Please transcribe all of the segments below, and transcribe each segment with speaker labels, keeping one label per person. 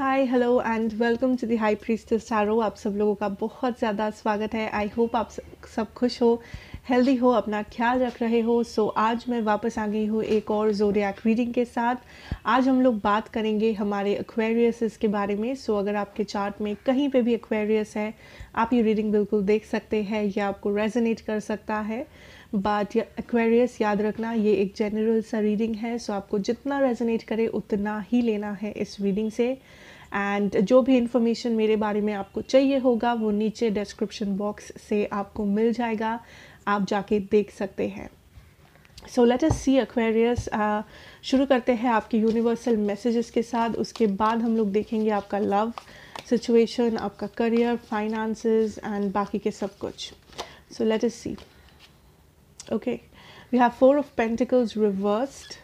Speaker 1: High hello and welcome to the high priestess सारो आप सब लोगों का बहुत ज़्यादा स्वागत है आई होप आप सब खुश हो हेल्दी हो अपना ख्याल रख रहे हो सो so, आज मैं वापस आ गई हूँ एक और जोरियाक रीडिंग के साथ आज हम लोग बात करेंगे हमारे एक्वेरियस के बारे में सो so, अगर आपके चार्ट में कहीं पे भी एक्वेरियस है आप ये रीडिंग बिल्कुल देख सकते हैं या आपको रेजोनेट कर सकता है बट एक्वेरियस याद रखना ये एक जनरल सा रीडिंग है सो आपको जितना रेजोनेट करे उतना ही लेना है इस रीडिंग से एंड जो भी इन्फॉर्मेशन मेरे बारे में आपको चाहिए होगा वो नीचे डिस्क्रिप्शन बॉक्स से आपको मिल जाएगा आप जाके देख सकते हैं सो लेट अस सी एक्वेरियस शुरू करते हैं आपके यूनिवर्सल मैसेजेस के साथ उसके बाद हम लोग देखेंगे आपका लव सिचुएशन आपका करियर फाइनेंसेस एंड बाकी के सब कुछ so let us see okay we have four of pentacles reversed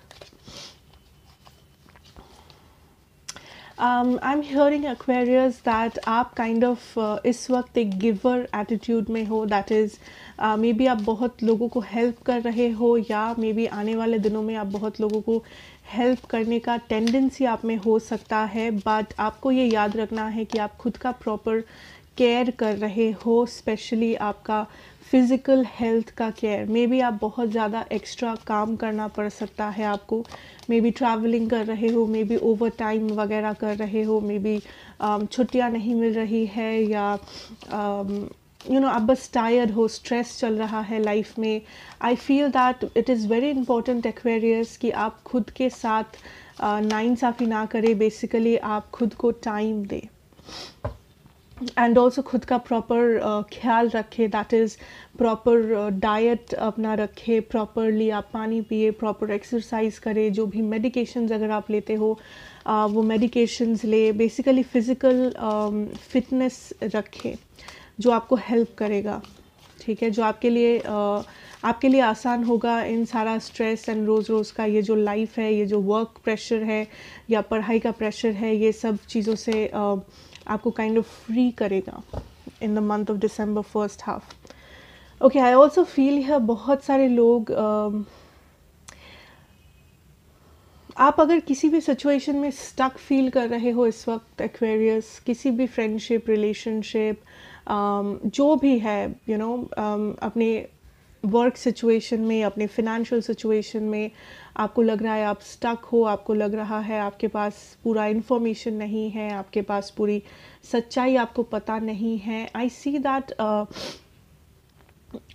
Speaker 1: um, I'm hearing Aquarius that aap kind of uh, is वक्त एक giver attitude में ho that is uh, maybe आप बहुत लोगों को help कर रहे हो या मे बी आने वाले दिनों में आप बहुत लोगों को हेल्प करने का टेंडेंसी आप में हो सकता है बट आपको ये याद रखना है कि आप खुद का प्रॉपर केयर कर रहे हो स्पेशली आपका फ़िज़िकल हेल्थ का केयर मे बी आप बहुत ज़्यादा एक्स्ट्रा काम करना पड़ सकता है आपको मे बी ट्रैवलिंग कर रहे हो मे बी ओवर टाइम वगैरह कर रहे हो मे बी um, छुट्टियाँ नहीं मिल रही है या यू um, नो आप बस टायर्ड हो स्ट्रेस चल रहा है लाइफ में I feel that it is very important Aquarius कि आप खुद के साथ नाइंसाफ़ी uh, ना करें बेसिकली आप खुद को टाइम दें एंड ऑल्सो खुद का प्रॉपर uh, ख्याल रखे दैट इज़ प्रॉपर डाइट अपना रखे प्रॉपरली आप पानी पिए प्रॉपर एक्सरसाइज करें जो भी मेडिकेशंस अगर आप लेते हो uh, वो मेडिकेशंस ले बेसिकली फ़िज़िकल फिटनेस रखें जो आपको हेल्प करेगा ठीक है जो आपके लिए uh, आपके लिए आसान होगा इन सारा स्ट्रेस एंड रोज़ रोज़ का ये जो लाइफ है ये जो वर्क प्रेशर है या पढ़ाई का प्रेशर है ये सब चीज़ों से आपको काइंड ऑफ फ्री करेगा in the month of December first half okay I also feel है बहुत सारे लोग uh, आप अगर किसी भी सिचुएशन में स्टक फील कर रहे हो इस वक्त एक्वेरियस किसी भी फ्रेंडशिप रिलेशनशिप um, जो भी है you you know know, um, अपने वर्क सिचुएशन में अपने फिनेंशियल सिचुएशन में आपको लग रहा है आप स्टक हो आपको लग रहा है आपके पास पूरा इन्फॉर्मेशन नहीं है आपके पास पूरी सच्चाई आपको पता नहीं है आई सी दैट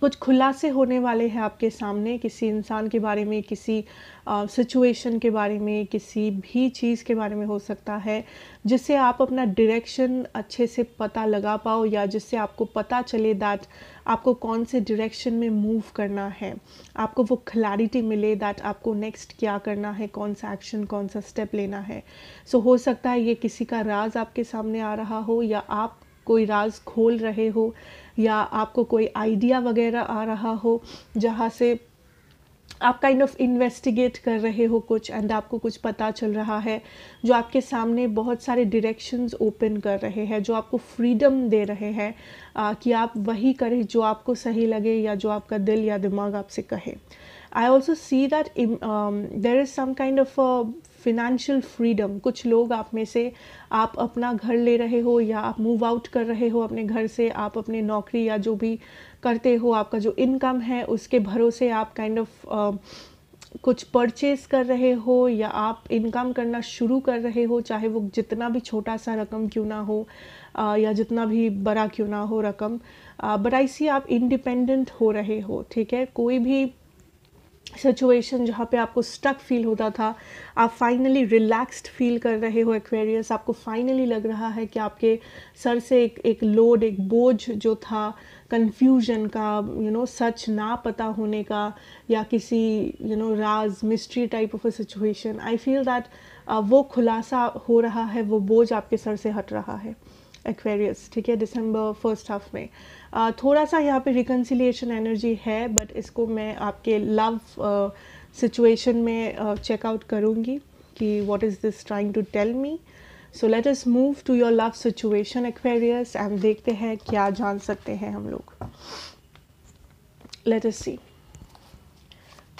Speaker 1: कुछ खुलासे होने वाले हैं आपके सामने किसी इंसान के बारे में किसी सिचुएशन के बारे में किसी भी चीज़ के बारे में हो सकता है जिससे आप अपना डायरेक्शन अच्छे से पता लगा पाओ या जिससे आपको पता चले दैट आपको कौन से डायरेक्शन में मूव करना है आपको वो क्लैरिटी मिले दैट आपको नेक्स्ट क्या करना है कौन सा एक्शन कौन सा स्टेप लेना है सो so, हो सकता है ये किसी का राज आपके सामने आ रहा हो या आप कोई राज खोल रहे हो या आपको कोई आइडिया वगैरह आ रहा हो जहाँ से आप काइंड ऑफ इन्वेस्टिगेट कर रहे हो कुछ एंड आपको कुछ पता चल रहा है जो आपके सामने बहुत सारे डायरेक्शंस ओपन कर रहे हैं जो आपको फ्रीडम दे रहे हैं कि आप वही करें जो आपको सही लगे या जो आपका दिल या दिमाग आपसे कहे I also see that there is some kind of financial freedom कुछ लोग आप में से आप अपना घर ले रहे हो या आप मूव आउट कर रहे हो अपने घर से आप अपने नौकरी या जो भी करते हो आपका जो इनकम है उसके भरोसे आप kind kind of of, uh, कुछ परचेज कर रहे हो या आप इनकम करना शुरू कर रहे हो चाहे वो जितना भी छोटा सा रकम क्यों ना हो या जितना भी बड़ा क्यों ना हो रकम बट आई सी आप इंडिपेंडेंट हो रहे हो ठीक है कोई भी सिचुएशन जहाँ पे आपको स्टक फील होता था आप फाइनली रिलैक्स्ड फील कर रहे हो एक्वेरियस आपको फाइनली लग रहा है कि आपके सर से एक एक लोड एक बोझ जो था कन्फ्यूजन का यू नो सच ना पता होने का या किसी यू नो राज mystery type of a situation I feel that वो खुलासा हो रहा है वो बोझ आपके सर से हट रहा है एक्वेरियस ठीक है दिसंबर फर्स्ट हाफ में आ, थोड़ा सा यहाँ पे रिकन्सिलिएशन एनर्जी है बट इसको मैं आपके लव सिचुएशन में चेकआउट करूँगी कि what is this trying to tell me so let us move to your love situation Aquarius and देखते हैं क्या जान सकते हैं हम लोग let us see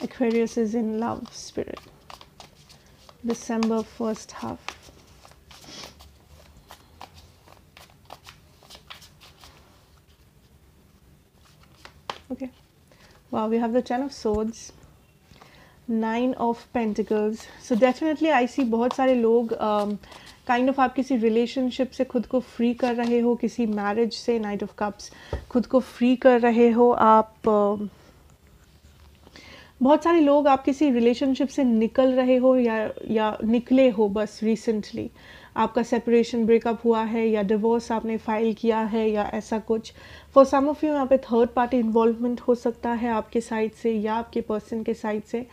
Speaker 1: Aquarius is in love spirit December first half okay wow we have the ten of swords of pentacles so definitely i see bahut sare log um, kind of आप किसी relationship से खुद को free कर रहे हो किसी marriage से नाइट ऑफ कप्स खुद को फ्री कर रहे हो आप um, बहुत सारे लोग आप किसी रिलेशनशिप से निकल रहे हो या या निकले हो बस रिसेंटली आपका सेपरेशन ब्रेकअप हुआ है या डिवोर्स आपने फाइल किया है या ऐसा कुछ फॉर सम ऑफ यू यहाँ पे थर्ड पार्टी इन्वॉल्वमेंट हो सकता है आपके साइड से या आपके पर्सन के साइड से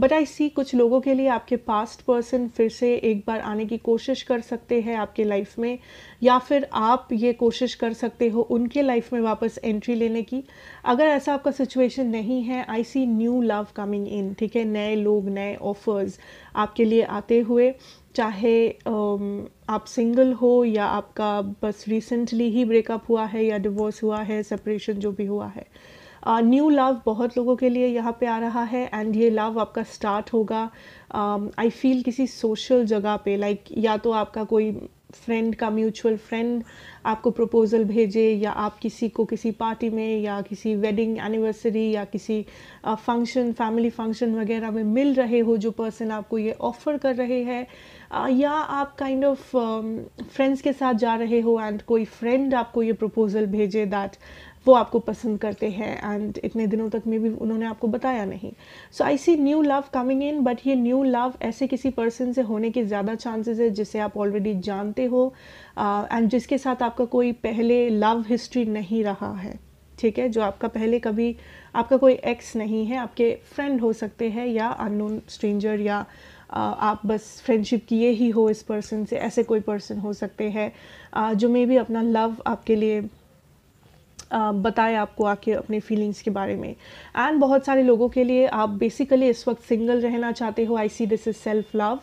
Speaker 1: बट आई सी कुछ लोगों के लिए आपके पास्ट पर्सन फिर से एक बार आने की कोशिश कर सकते हैं आपके लाइफ में या फिर आप ये कोशिश कर सकते हो उनके लाइफ में वापस एंट्री लेने की अगर ऐसा आपका सिचुएशन नहीं है I see new love coming in ठीक है नए लोग नए ऑफर्स आपके लिए आते हुए चाहे आप सिंगल हो या आपका बस रिसेंटली ही ब्रेकअप हुआ है या डिवोर्स हुआ है सेपरेशन जो भी हुआ है न्यू लव बहुत लोगों के लिए यहाँ पे आ रहा है एंड ये लव आपका स्टार्ट होगा आई फील किसी सोशल जगह पे लाइक या तो आपका कोई फ्रेंड का म्यूचुअल फ्रेंड आपको प्रपोज़ल भेजे या आप किसी को किसी पार्टी में या किसी वेडिंग एनिवर्सरी या किसी फंक्शन फैमिली फंक्शन वगैरह में मिल रहे हो जो पर्सन आपको ये ऑफ़र कर रहे हैं या आप काइंड ऑफ फ्रेंड्स के साथ जा रहे हो एंड कोई फ्रेंड आपको ये प्रपोज़ल भेजे दैट वो आपको पसंद करते हैं एंड इतने दिनों तक में भी उन्होंने आपको बताया नहीं so I see new love coming in but ये न्यू लव ऐसे किसी पर्सन से होने के ज़्यादा चांसेस है जिसे आप ऑलरेडी जानते हो एंड uh, जिसके साथ आपका कोई पहले लव हिस्ट्री नहीं रहा है ठीक है जो आपका पहले कभी आपका कोई एक्स नहीं है आपके फ्रेंड हो सकते हैं या अननोन स्ट्रेंजर या uh, आप बस फ्रेंडशिप किए ही हो इस पर्सन से ऐसे कोई पर्सन हो सकते हैं uh, जो मे भी अपना लव आपके लिए बताए आपको आके अपने फीलिंग्स के बारे में एंड बहुत सारे लोगों के लिए आप बेसिकली इस वक्त सिंगल रहना चाहते हो I see this is self love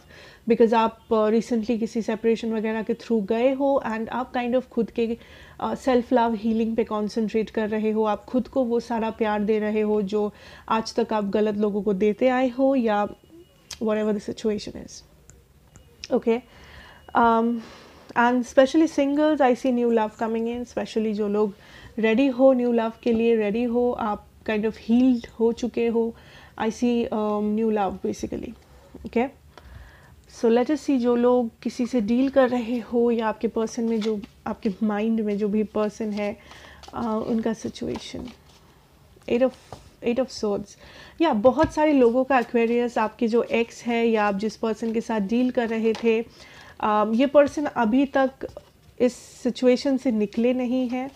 Speaker 1: because आप रिसेंटली किसी सेपरेशन वगैरह के थ्रू गए हो एंड आप काइंड ऑफ खुद के सेल्फ लव हीलिंग पे कॉन्सेंट्रेट कर रहे हो आप खुद को वो सारा प्यार दे रहे हो जो आज तक आप गलत लोगों को देते आए हो या whatever the situation is okay and specially singles I see new love coming in specially जो लोग uh, रेडी हो न्यू लव के लिए रेडी हो आप काइंड ऑफ हील्ड हो चुके हो I see new love basically okay so let us see जो लोग किसी से डील कर रहे हो या आपके पर्सन में जो आपके माइंड में जो भी पर्सन है uh, उनका situation eight of eight of swords या बहुत सारे लोगों का एक्वेरियस आपके जो एक्स है या आप जिस पर्सन के साथ डील कर रहे थे uh, ये पर्सन अभी तक इस सिचुएशन से निकले नहीं हैं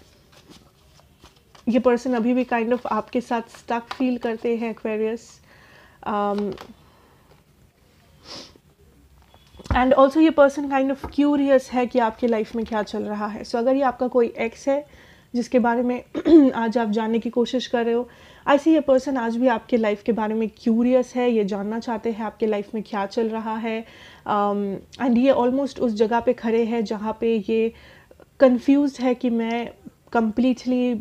Speaker 1: ये पर्सन अभी भी काइंड kind ऑफ of आपके साथ स्टक फील करते हैं एक्वेरियस एंड ऑल्सो ये पर्सन काइंड ऑफ क्यूरियस है कि आपके लाइफ में क्या चल रहा है सो so, अगर ये आपका कोई एक्स है जिसके बारे में आज आप जानने की कोशिश कर रहे हो आई सी ये पर्सन आज भी आपके लाइफ के बारे में क्यूरियस है ये जानना चाहते हैं आपके लाइफ में क्या चल रहा है एंड um, ये ऑलमोस्ट उस जगह पे खड़े हैं जहाँ पे ये कन्फ्यूज है कि मैं कम्प्लीटली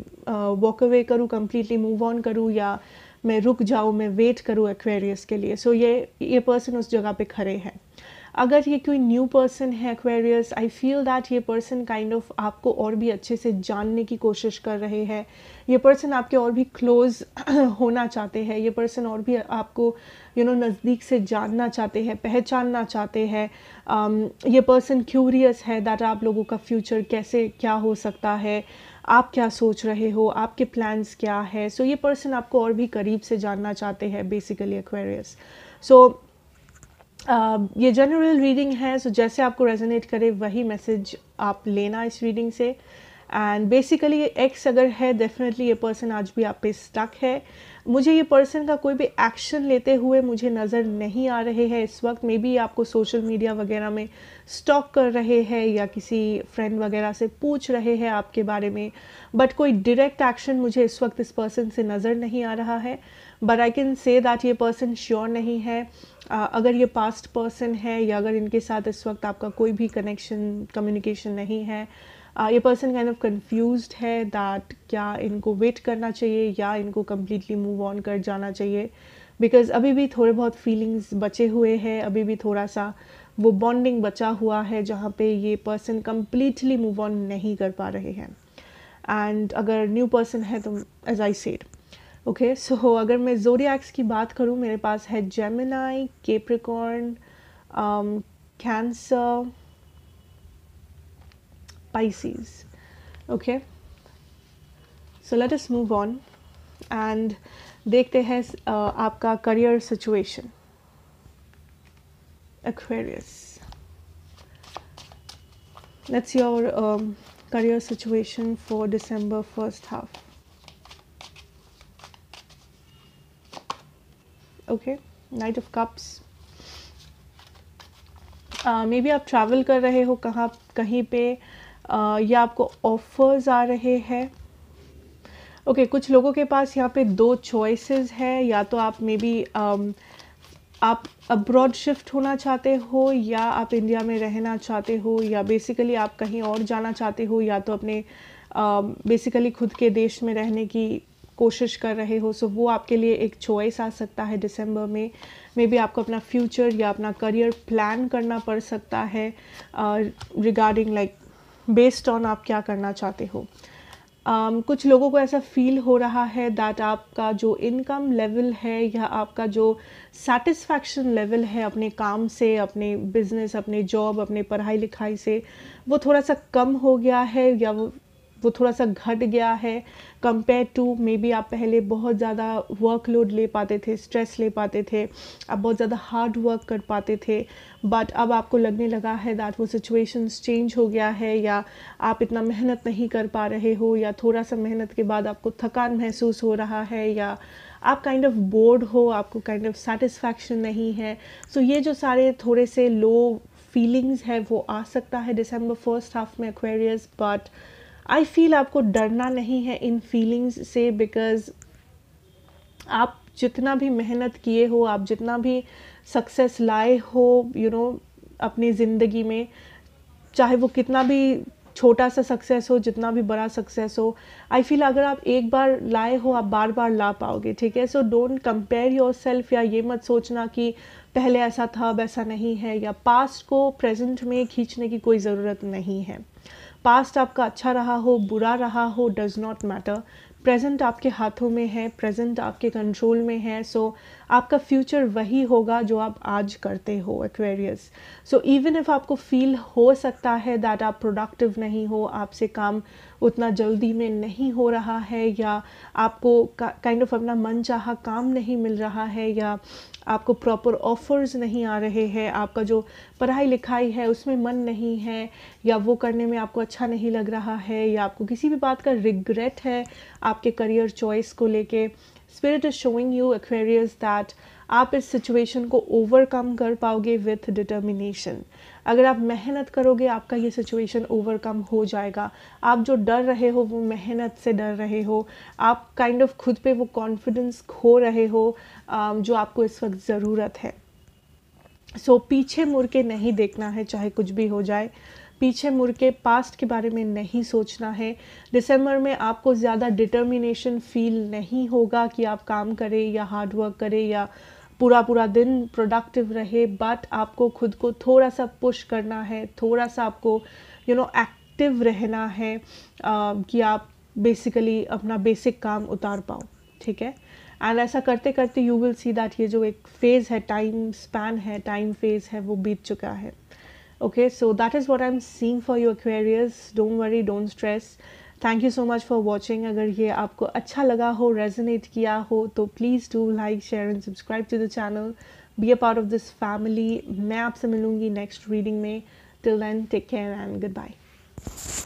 Speaker 1: वॉक अवे करूँ कम्प्लीटली मूव ऑन करूँ या मैं रुक जाऊँ मैं वेट करूँ एक्वेरियस के लिए सो so, ये ये पर्सन उस जगह पे खड़े हैं अगर ये कोई न्यू पर्सन है एक्वेरियस आई फील दैट ये पर्सन काइंड ऑफ आपको और भी अच्छे से जानने की कोशिश कर रहे हैं ये पर्सन आपके और भी क्लोज होना चाहते हैं ये पर्सन और भी आपको यू नो नज़दीक से जानना चाहते हैं पहचानना चाहते हैं um, ये पर्सन क्यूरियस है दैट आप लोगों का फ्यूचर कैसे क्या हो सकता है आप क्या सोच रहे हो आपके प्लान्स क्या है सो so, ये पर्सन आपको और भी करीब से जानना चाहते हैं बेसिकली एक्वेरियस सो ये जनरल रीडिंग है सो so जैसे आपको रेजोनेट करे वही मैसेज आप लेना इस रीडिंग से एंड बेसिकली एक्स अगर है डेफिनेटली ये पर्सन आज भी आप पे स्टक है मुझे ये पर्सन का कोई भी एक्शन लेते हुए मुझे नज़र नहीं आ रहे हैं इस वक्त मे बी आपको सोशल मीडिया वगैरह में स्टॉक कर रहे हैं या किसी फ्रेंड वगैरह से पूछ रहे हैं आपके बारे में बट कोई डायरेक्ट एक्शन मुझे इस वक्त इस पर्सन से नज़र नहीं आ रहा है but I can say that ये पर्सन श्योर नहीं है uh, अगर ये पास्ट पर्सन है या अगर इनके साथ इस वक्त आपका कोई भी कनेक्शन कम्युनिकेशन नहीं है Uh, ये पर्सन काइंड ऑफ कन्फ्यूज है दैट क्या इनको वेट करना चाहिए या इनको कम्प्लीटली मूव ऑन कर जाना चाहिए बिकॉज अभी भी थोड़े बहुत फीलिंग्स बचे हुए हैं अभी भी थोड़ा सा वो बॉन्डिंग बचा हुआ है जहाँ पे ये पर्सन कम्प्लीटली मूव ऑन नहीं कर पा रहे हैं एंड अगर न्यू पर्सन है तो as I said okay so अगर मैं जोरियाक्स की बात करूँ मेरे पास है Gemini Capricorn Cancer Pisces. Okay, so let us move on and देखते हैं आपका career situation Aquarius. That's your um, career situation for December first half. Okay, Knight of Cups. May uh, be आप ट्रैवल कर रहे हो कहाँ कहीं पे ये आपको ऑफर्स आ रहे हैं ओके okay, कुछ लोगों के पास यहाँ पे दो चॉइसेस है या तो आप मे बी um, आप अब्रॉड शिफ्ट होना चाहते हो या आप इंडिया में रहना चाहते हो या बेसिकली आप कहीं और जाना चाहते हो या तो अपने बेसिकली um, uh, खुद के देश में रहने की कोशिश कर रहे हो सो so वो आपके लिए एक चॉइस आ सकता है दिसंबर में मे बी आपको अपना फ्यूचर या अपना करियर प्लान करना पड़ सकता है regarding uh, like like, based on आप क्या करना चाहते हो um, कुछ लोगों को ऐसा फील हो रहा है दैट आपका जो इनकम लेवल है या आपका जो सेटिस्फैक्शन लेवल है अपने काम से अपने बिजनेस अपने जॉब अपने पढ़ाई लिखाई से वो थोड़ा सा कम हो गया है या वो वो थोड़ा सा घट गया है कंपेयर टू मे बी आप पहले बहुत ज़्यादा वर्कलोड ले पाते थे स्ट्रेस ले पाते थे आप बहुत ज़्यादा हार्ड वर्क कर पाते थे बट अब आपको लगने लगा है दैट वो सिचुएशंस चेंज हो गया है या आप इतना मेहनत नहीं कर पा रहे हो या थोड़ा सा मेहनत के बाद आपको थकान महसूस हो रहा है या आप काइंड ऑफ बोर्ड हो आपको काइंड ऑफ सेटिस्फैक्शन नहीं है सो so ये जो सारे थोड़े से लो फीलिंग्स है वो आ सकता है डिसम्बर फर्स्ट हाफ में एक्वेरियस बट आई फील आपको डरना नहीं है इन फीलिंग्स से बिकॉज़ आप जितना भी मेहनत किए हो आप जितना भी सक्सेस लाए हो यू you नो know, अपनी ज़िंदगी में चाहे वो कितना भी छोटा सा सक्सेस हो जितना भी बड़ा सक्सेस हो आई फील अगर आप एक बार लाए हो आप बार बार ला पाओगे ठीक है so don't compare yourself या ये मत सोचना कि पहले ऐसा था अब ऐसा नहीं है या पास्ट को प्रेजेंट में खींचने की कोई ज़रूरत नहीं है पास्ट आपका अच्छा रहा हो बुरा रहा हो डज़ नॉट मैटर प्रेजेंट आपके हाथों में है प्रेजेंट आपके कंट्रोल में है सो so, आपका फ्यूचर वही होगा जो आप आज करते हो एक्वेरियस सो इवन इफ आपको फील हो सकता है दैट आप प्रोडक्टिव नहीं हो आपसे काम उतना जल्दी में नहीं हो रहा है या आपको काइंड ऑफ kind of अपना मन चाह काम नहीं मिल रहा है या आपको प्रॉपर ऑफ़र्स नहीं आ रहे हैं आपका जो पढ़ाई लिखाई है उसमें मन नहीं है या वो करने में आपको अच्छा नहीं लग रहा है या आपको किसी भी बात का रिग्रेट है आपके करियर चॉइस को लेके spirit is showing you Aquarius that आप इस सिचुएशन को ओवरकम कर पाओगे विथ डिटर्मिनेशन अगर आप मेहनत करोगे आपका ये सिचुएशन ओवरकम हो जाएगा आप जो डर रहे हो वो मेहनत से डर रहे हो आप काइंड ऑफ खुद पे वो कॉन्फिडेंस खो रहे हो um, जो आपको इस वक्त ज़रूरत है सो so, पीछे मुड़ के नहीं देखना है चाहे कुछ भी हो जाए पीछे मुड़ के पास्ट के बारे में नहीं सोचना है दिसंबर में आपको ज़्यादा डिटर्मिनेशन फील नहीं होगा कि आप काम करें या हार्डवर्क करें या पूरा पूरा दिन प्रोडक्टिव रहे बट आपको खुद को थोड़ा सा पुश करना है थोड़ा सा आपको यू नो एक्टिव रहना है uh, कि आप बेसिकली अपना बेसिक काम उतार पाओ ठीक है एंड ऐसा करते करते यू विल सी दैट ये जो एक फेज़ है टाइम स्पैन है टाइम फेज़ है वो बीत चुका है okay so that is what I am seeing for your Aquarians don't worry don't stress thank you so much for watching अगर ये आपको अच्छा लगा हो रेजनेट किया हो तो please do like share and subscribe to the channel be a part of this family मैं आपसे मिलूँगी नेक्स्ट रीडिंग में till then take care and good bye